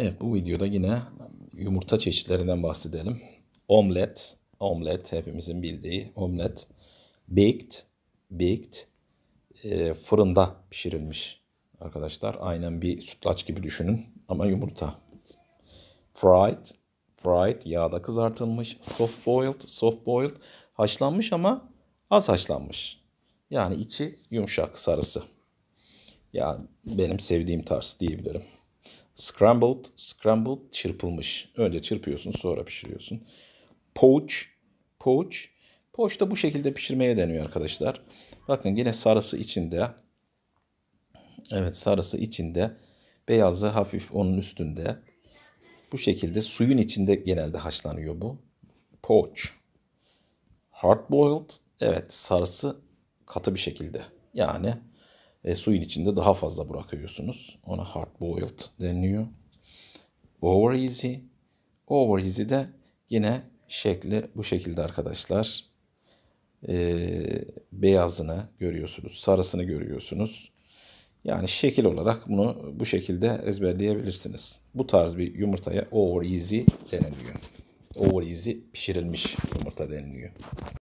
Evet bu videoda yine yumurta çeşitlerinden bahsedelim. Omlet, omlet hepimizin bildiği omlet. Baked, baked e, fırında pişirilmiş arkadaşlar. Aynen bir sütlaç gibi düşünün ama yumurta. Fried, fried yağda kızartılmış. Soft boiled, soft boiled haşlanmış ama az haşlanmış. Yani içi yumuşak sarısı. Yani benim sevdiğim tarz diyebilirim. Scrambled, scrambled çırpılmış. Önce çırpıyorsun sonra pişiriyorsun. Poach, poach. Poach da bu şekilde pişirmeye deniyor arkadaşlar. Bakın yine sarısı içinde. Evet sarısı içinde. Beyazı hafif onun üstünde. Bu şekilde suyun içinde genelde haşlanıyor bu. Poach. Hard boiled. Evet sarısı katı bir şekilde. Yani e, suyun içinde daha fazla bırakıyorsunuz. Ona hard boiled deniliyor. Over easy. Over easy de yine şekli bu şekilde arkadaşlar. E, beyazını görüyorsunuz. Sarısını görüyorsunuz. Yani şekil olarak bunu bu şekilde ezberleyebilirsiniz. Bu tarz bir yumurtaya over easy deniliyor. Over easy pişirilmiş yumurta deniliyor.